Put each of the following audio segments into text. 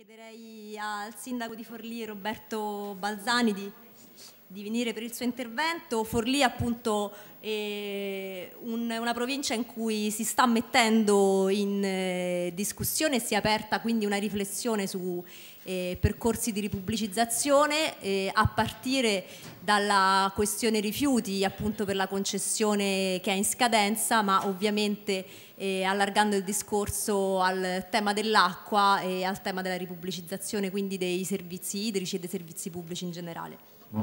Chiederei al sindaco di Forlì, Roberto Balzani, di di venire per il suo intervento. Forlì appunto è un, una provincia in cui si sta mettendo in eh, discussione, si è aperta quindi una riflessione su eh, percorsi di ripubblicizzazione eh, a partire dalla questione rifiuti appunto per la concessione che è in scadenza ma ovviamente eh, allargando il discorso al tema dell'acqua e al tema della ripubblicizzazione quindi dei servizi idrici e dei servizi pubblici in generale. Mm.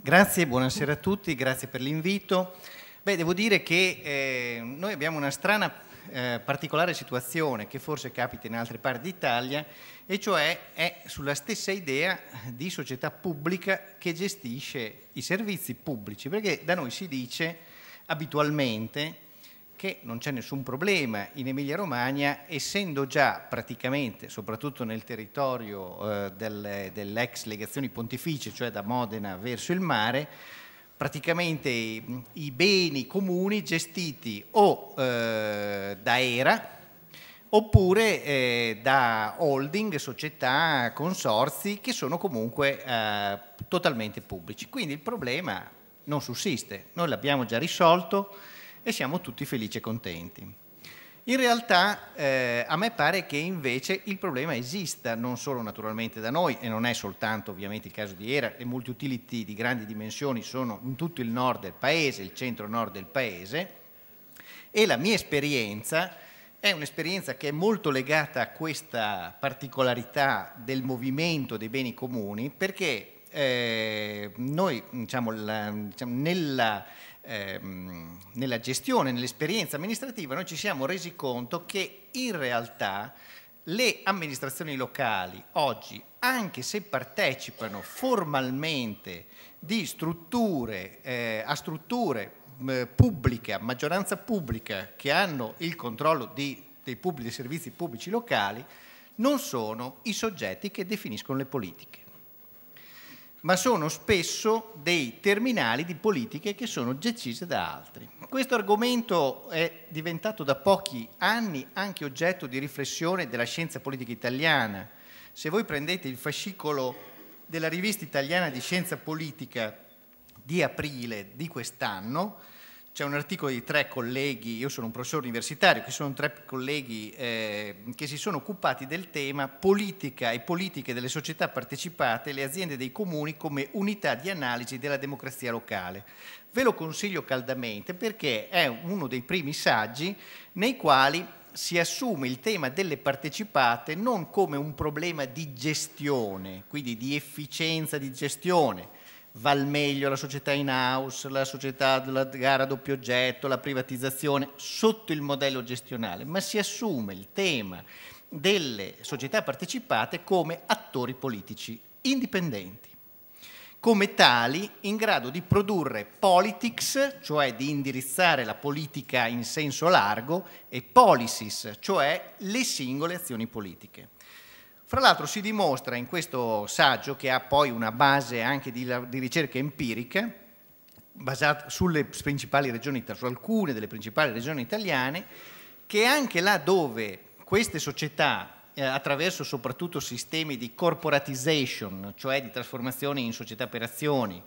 Grazie, buonasera a tutti, grazie per l'invito. Beh, devo dire che eh, noi abbiamo una strana eh, particolare situazione che forse capita in altre parti d'Italia e cioè è sulla stessa idea di società pubblica che gestisce i servizi pubblici, perché da noi si dice abitualmente che non c'è nessun problema in Emilia-Romagna, essendo già praticamente, soprattutto nel territorio eh, del, dell'ex legazioni pontificie, cioè da Modena verso il mare, praticamente i, i beni comuni gestiti o eh, da ERA, oppure eh, da holding, società, consorzi che sono comunque eh, totalmente pubblici. Quindi il problema non sussiste, noi l'abbiamo già risolto e siamo tutti felici e contenti. In realtà eh, a me pare che invece il problema esista non solo naturalmente da noi e non è soltanto ovviamente il caso di Era, le multi-utility di grandi dimensioni sono in tutto il nord del paese, il centro-nord del paese e la mia esperienza è un'esperienza che è molto legata a questa particolarità del movimento dei beni comuni perché eh, noi diciamo, la, diciamo nella Ehm, nella gestione, nell'esperienza amministrativa, noi ci siamo resi conto che in realtà le amministrazioni locali oggi, anche se partecipano formalmente strutture, eh, a strutture pubbliche, a maggioranza pubblica, che hanno il controllo di, dei, pubblici, dei servizi pubblici locali, non sono i soggetti che definiscono le politiche ma sono spesso dei terminali di politiche che sono decise da altri. Questo argomento è diventato da pochi anni anche oggetto di riflessione della scienza politica italiana. Se voi prendete il fascicolo della rivista italiana di scienza politica di aprile di quest'anno, c'è un articolo di tre colleghi, io sono un professore universitario, che sono tre colleghi eh, che si sono occupati del tema politica e politiche delle società partecipate, e le aziende dei comuni come unità di analisi della democrazia locale. Ve lo consiglio caldamente perché è uno dei primi saggi nei quali si assume il tema delle partecipate non come un problema di gestione, quindi di efficienza di gestione, meglio la società in house, la società della gara a doppio oggetto, la privatizzazione, sotto il modello gestionale, ma si assume il tema delle società partecipate come attori politici indipendenti, come tali in grado di produrre politics, cioè di indirizzare la politica in senso largo, e policies, cioè le singole azioni politiche. Fra l'altro si dimostra in questo saggio, che ha poi una base anche di, di ricerche empiriche, basata sulle principali regioni, su alcune delle principali regioni italiane, che anche là dove queste società eh, attraverso soprattutto sistemi di corporatization, cioè di trasformazione in società per azioni,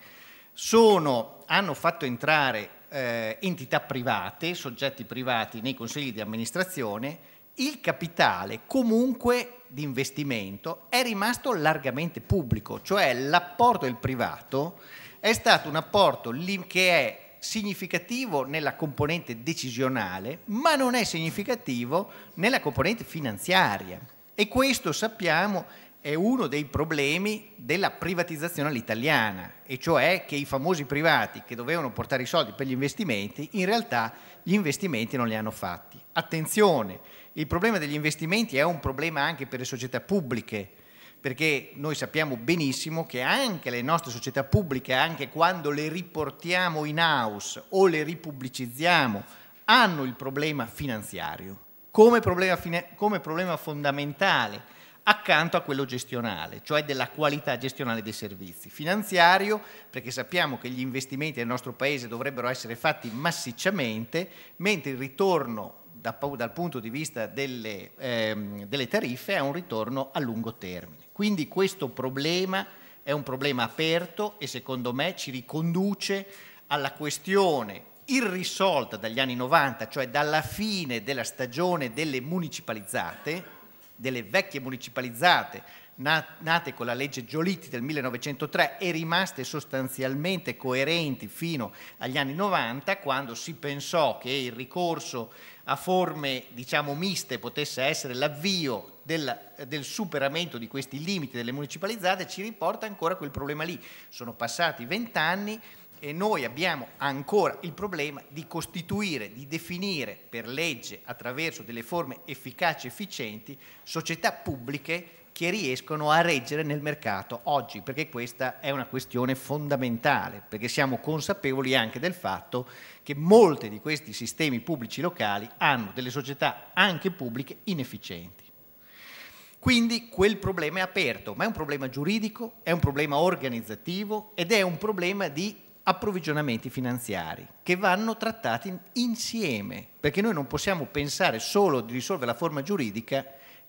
sono, hanno fatto entrare eh, entità private, soggetti privati nei consigli di amministrazione, il capitale comunque di investimento è rimasto largamente pubblico, cioè l'apporto del privato è stato un apporto che è significativo nella componente decisionale, ma non è significativo nella componente finanziaria. E questo sappiamo è uno dei problemi della privatizzazione all'italiana, e cioè che i famosi privati che dovevano portare i soldi per gli investimenti, in realtà gli investimenti non li hanno fatti. Attenzione, il problema degli investimenti è un problema anche per le società pubbliche, perché noi sappiamo benissimo che anche le nostre società pubbliche, anche quando le riportiamo in house o le ripubblicizziamo, hanno il problema finanziario come problema, come problema fondamentale accanto a quello gestionale, cioè della qualità gestionale dei servizi. Finanziario, perché sappiamo che gli investimenti nel nostro Paese dovrebbero essere fatti massicciamente, mentre il ritorno da, dal punto di vista delle, ehm, delle tariffe a un ritorno a lungo termine. Quindi questo problema è un problema aperto e secondo me ci riconduce alla questione irrisolta dagli anni 90, cioè dalla fine della stagione delle municipalizzate, delle vecchie municipalizzate nate con la legge Giolitti del 1903 e rimaste sostanzialmente coerenti fino agli anni 90 quando si pensò che il ricorso a forme diciamo miste potesse essere l'avvio del, del, superamento di questi limiti delle municipalizzate ci riporta ancora quel problema lì. Sono passati vent'anni e noi abbiamo ancora il problema di costituire, di definire per legge attraverso delle forme efficaci e efficienti società pubbliche che riescono a reggere nel mercato oggi, perché questa è una questione fondamentale, perché siamo consapevoli anche del fatto che molti di questi sistemi pubblici locali hanno delle società anche pubbliche inefficienti. Quindi quel problema è aperto, ma è un problema giuridico, è un problema organizzativo ed è un problema di approvvigionamenti finanziari che vanno trattati insieme, perché noi non possiamo pensare solo di risolvere la forma giuridica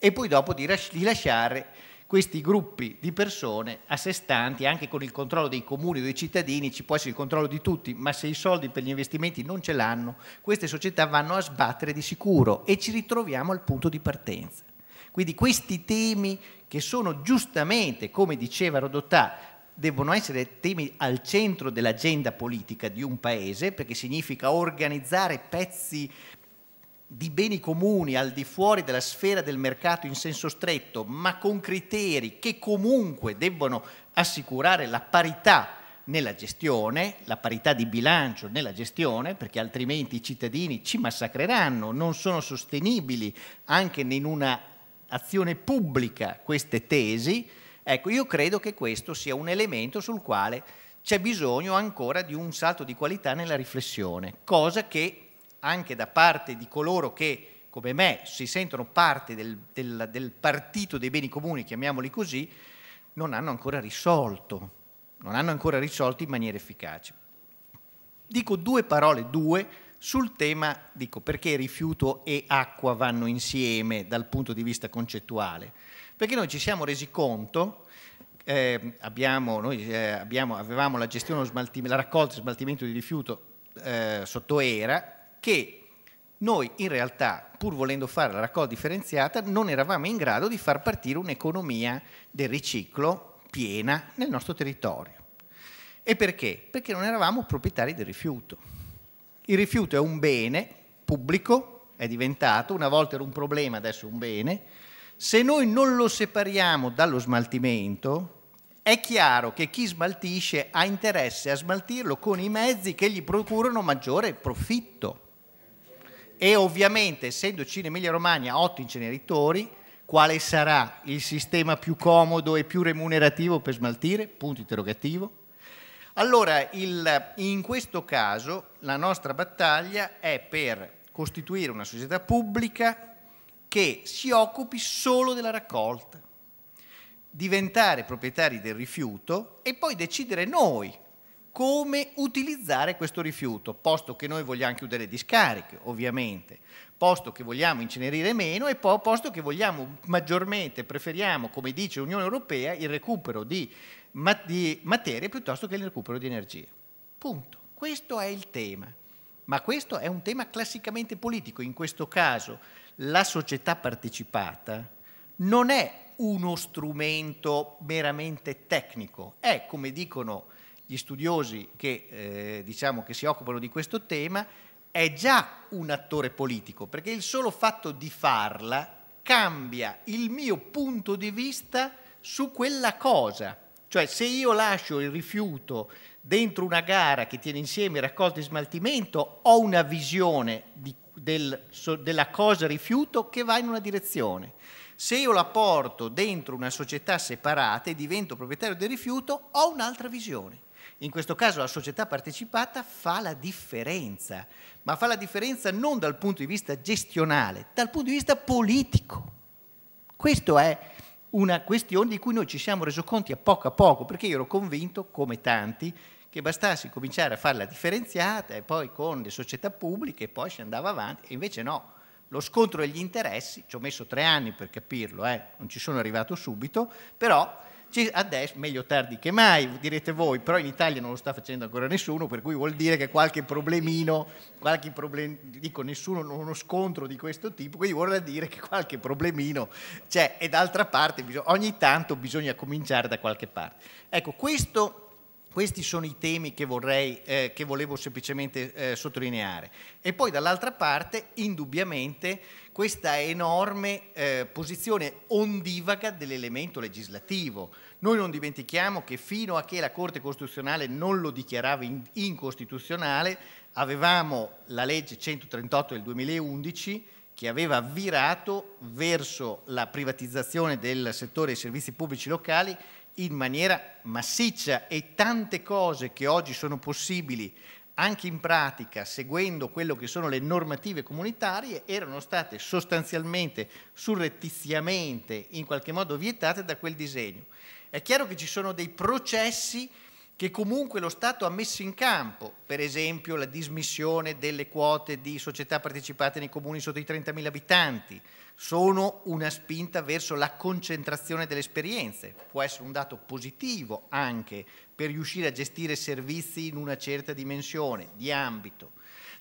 e poi dopo di, di lasciare questi gruppi di persone a sé stanti, anche con il controllo dei comuni o dei cittadini, ci può essere il controllo di tutti, ma se i soldi per gli investimenti non ce l'hanno, queste società vanno a sbattere di sicuro e ci ritroviamo al punto di partenza. Quindi questi temi che sono giustamente, come diceva Rodotà, devono essere temi al centro dell'agenda politica di un paese, perché significa organizzare pezzi di beni comuni al di fuori della sfera del mercato in senso stretto, ma con criteri che comunque debbono assicurare la parità nella gestione, la parità di bilancio nella gestione, perché altrimenti i cittadini ci massacreranno, non sono sostenibili anche in un'azione pubblica queste tesi, ecco io credo che questo sia un elemento sul quale c'è bisogno ancora di un salto di qualità nella riflessione, cosa che anche da parte di coloro che, come me, si sentono parte del, del, del partito dei beni comuni, chiamiamoli così, non hanno ancora risolto, non hanno ancora risolto in maniera efficace. Dico due parole, due, sul tema, dico perché rifiuto e acqua vanno insieme dal punto di vista concettuale, perché noi ci siamo resi conto, eh, abbiamo, noi eh, abbiamo, avevamo la, la raccolta e smaltimento di rifiuto eh, sotto era, che noi in realtà, pur volendo fare la raccolta differenziata, non eravamo in grado di far partire un'economia del riciclo piena nel nostro territorio. E perché? Perché non eravamo proprietari del rifiuto. Il rifiuto è un bene pubblico, è diventato, una volta era un problema, adesso è un bene. Se noi non lo separiamo dallo smaltimento, è chiaro che chi smaltisce ha interesse a smaltirlo con i mezzi che gli procurano maggiore profitto e ovviamente essendoci in Emilia Romagna otto inceneritori, quale sarà il sistema più comodo e più remunerativo per smaltire? Punto interrogativo. Allora, il, in questo caso la nostra battaglia è per costituire una società pubblica che si occupi solo della raccolta, diventare proprietari del rifiuto e poi decidere noi come utilizzare questo rifiuto, posto che noi vogliamo chiudere discariche, ovviamente, posto che vogliamo incenerire meno e poi posto che vogliamo maggiormente, preferiamo, come dice l'Unione Europea, il recupero di, mat di materie piuttosto che il recupero di energia. Punto. Questo è il tema. Ma questo è un tema classicamente politico. In questo caso la società partecipata non è uno strumento meramente tecnico, è, come dicono gli studiosi che, eh, diciamo, che si occupano di questo tema, è già un attore politico, perché il solo fatto di farla cambia il mio punto di vista su quella cosa. Cioè se io lascio il rifiuto dentro una gara che tiene insieme raccolta e smaltimento, ho una visione di, del, so, della cosa rifiuto che va in una direzione. Se io la porto dentro una società separata e divento proprietario del rifiuto, ho un'altra visione in questo caso la società partecipata, fa la differenza, ma fa la differenza non dal punto di vista gestionale, dal punto di vista politico. Questa è una questione di cui noi ci siamo resi resoconti a poco a poco, perché io ero convinto, come tanti, che bastasse cominciare a fare la differenziata e poi con le società pubbliche e poi si andava avanti, e invece no. Lo scontro degli interessi, ci ho messo tre anni per capirlo, eh, non ci sono arrivato subito, però ci, adesso, meglio tardi che mai, direte voi, però in Italia non lo sta facendo ancora nessuno, per cui vuol dire che qualche problemino, qualche problem, dico nessuno, uno scontro di questo tipo, quindi vuol dire che qualche problemino c'è e d'altra parte bisog- ogni tanto bisogna cominciare da qualche parte. Ecco, questo questi sono i temi che, vorrei, eh, che volevo semplicemente eh, sottolineare. E poi dall'altra parte, indubbiamente, questa enorme eh, posizione ondivaga dell'elemento legislativo. Noi non dimentichiamo che fino a che la Corte Costituzionale non lo dichiarava in, incostituzionale, avevamo la legge 138 del 2011 che aveva virato verso la privatizzazione del settore dei servizi pubblici locali in maniera massiccia e tante cose che oggi sono possibili anche in pratica, seguendo quello che sono le normative comunitarie, erano state sostanzialmente, surrettiziamente, in qualche modo vietate da quel disegno. È chiaro che ci sono dei processi che comunque lo Stato ha messo in campo, per esempio la dismissione delle quote di società partecipate nei comuni sotto i 30.000 abitanti, sono una spinta verso la concentrazione delle esperienze, può essere un dato positivo anche per riuscire a gestire servizi in una certa dimensione, di ambito.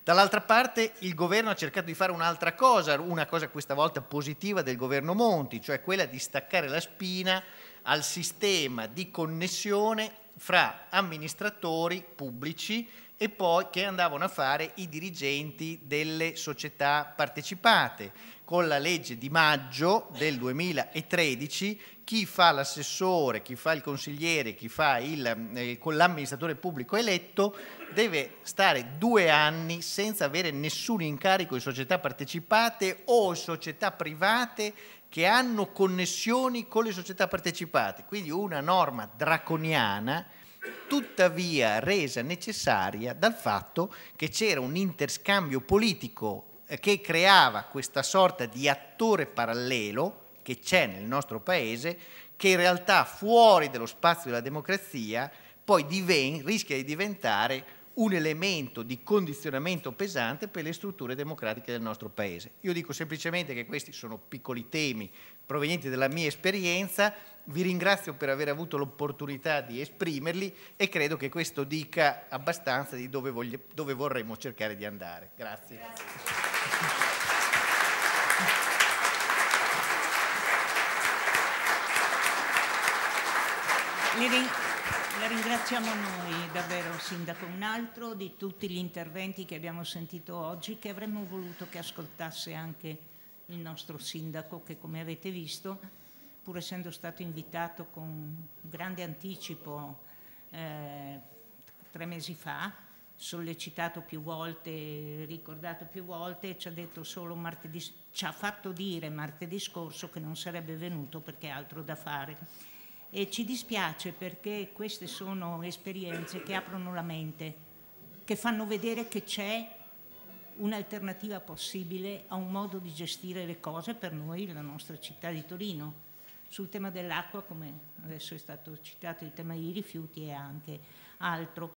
Dall'altra parte il governo ha cercato di fare un'altra cosa, una cosa questa volta positiva del governo Monti, cioè quella di staccare la spina al sistema di connessione fra amministratori pubblici e poi che andavano a fare i dirigenti delle società partecipate. Con la legge di maggio del 2013 chi fa l'assessore, chi fa il consigliere, chi fa il, eh, l'amministratore pubblico eletto deve stare due anni senza avere nessun incarico in società partecipate o società private che hanno connessioni con le società partecipate. Quindi una norma draconiana tuttavia resa necessaria dal fatto che c'era un interscambio politico eh, che creava questa sorta di attore parallelo che c'è nel nostro paese, che in realtà fuori dello spazio della democrazia poi diven- rischia di diventare un elemento di condizionamento pesante per le strutture democratiche del nostro Paese. Io dico semplicemente che questi sono piccoli temi provenienti dalla mia esperienza, vi ringrazio per aver avuto l'opportunità di esprimerli e credo che questo dica abbastanza di dove, voglio, dove vorremmo cercare di andare. Grazie. Grazie. La ringraziamo noi davvero, Sindaco. Un altro di tutti gli interventi che abbiamo sentito oggi che avremmo voluto che ascoltasse anche il nostro Sindaco che come avete visto, pur essendo stato invitato con grande anticipo eh, tre mesi fa, sollecitato più volte, ricordato più volte, ci ha detto solo martedì, ci ha fatto dire martedì scorso che non sarebbe venuto perché ha altro da fare e ci dispiace perché queste sono esperienze che aprono la mente, che fanno vedere che c'è un'alternativa possibile a un modo di gestire le cose per noi, la nostra città di Torino. Sul tema dell'acqua, come adesso è stato citato il tema dei rifiuti e anche altro.